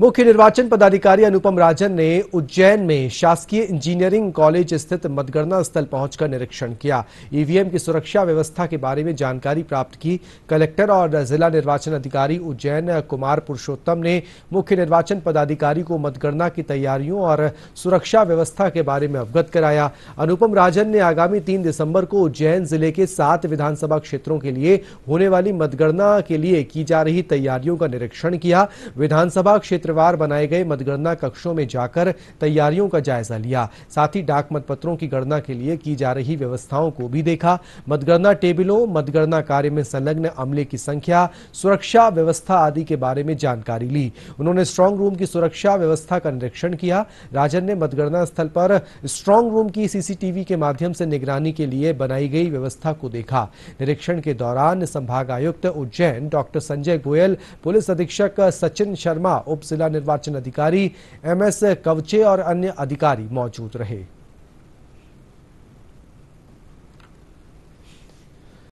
मुख्य निर्वाचन पदाधिकारी अनुपम राजन ने उज्जैन में शासकीय इंजीनियरिंग कॉलेज स्थित मतगणना स्थल पहुंचकर निरीक्षण किया ईवीएम की सुरक्षा व्यवस्था के बारे में जानकारी प्राप्त की कलेक्टर और जिला निर्वाचन अधिकारी उज्जैन कुमार पुरुषोत्तम ने मुख्य निर्वाचन पदाधिकारी को मतगणना की तैयारियों और सुरक्षा व्यवस्था के बारे में अवगत कराया अनुपम राजन ने आगामी तीन दिसंबर को उज्जैन जिले के सात विधानसभा क्षेत्रों के लिए होने वाली मतगणना के लिए की जा रही तैयारियों का निरीक्षण किया विधानसभा क्षेत्र क्षेत्रवार बनाए गए मतगणना कक्षों में जाकर तैयारियों का जायजा लिया साथ ही डाक मतपत्रों की गणना के लिए की जा रही व्यवस्थाओं को भी देखा मतगणना टेबलों मतगणना कार्य में संलग्न अमले की संख्या सुरक्षा व्यवस्था आदि के बारे में जानकारी ली उन्होंने स्ट्रांग रूम की सुरक्षा व्यवस्था का निरीक्षण किया राजन ने मतगणना स्थल पर स्ट्रांग रूम की सीसीटीवी के माध्यम से निगरानी के लिए बनाई गई व्यवस्था को देखा निरीक्षण के दौरान संभागायुक्त उज्जैन डॉक्टर संजय गोयल पुलिस अधीक्षक सचिन शर्मा उप जिला निर्वाचन अधिकारी एम एस कवचे और अन्य अधिकारी मौजूद रहे